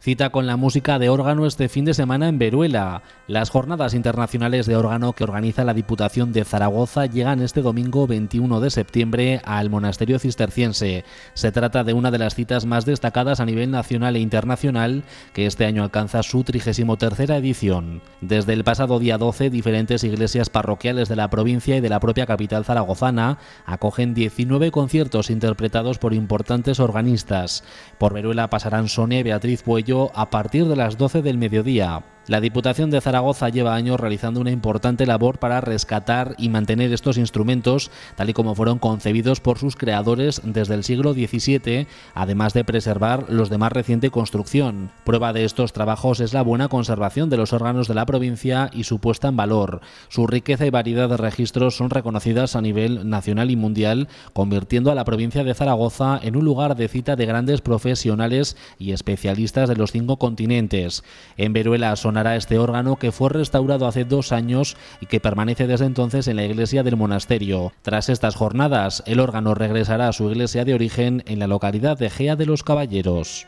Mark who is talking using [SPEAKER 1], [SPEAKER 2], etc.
[SPEAKER 1] Cita con la música de órgano este fin de semana en Veruela. Las jornadas internacionales de órgano que organiza la Diputación de Zaragoza llegan este domingo 21 de septiembre al monasterio cisterciense. Se trata de una de las citas más destacadas a nivel nacional e internacional que este año alcanza su 33 edición. Desde el pasado día 12, diferentes iglesias parroquiales de la provincia y de la propia capital zaragozana acogen 19 conciertos interpretados por importantes organistas. Por Veruela pasarán Sonia Beatriz a partir de las 12 del mediodía la Diputación de Zaragoza lleva años realizando una importante labor para rescatar y mantener estos instrumentos tal y como fueron concebidos por sus creadores desde el siglo XVII, además de preservar los de más reciente construcción. Prueba de estos trabajos es la buena conservación de los órganos de la provincia y su puesta en valor. Su riqueza y variedad de registros son reconocidas a nivel nacional y mundial, convirtiendo a la provincia de Zaragoza en un lugar de cita de grandes profesionales y especialistas de los cinco continentes. En Veruela son hará este órgano que fue restaurado hace dos años y que permanece desde entonces en la iglesia del monasterio. Tras estas jornadas, el órgano regresará a su iglesia de origen en la localidad de Gea de los Caballeros.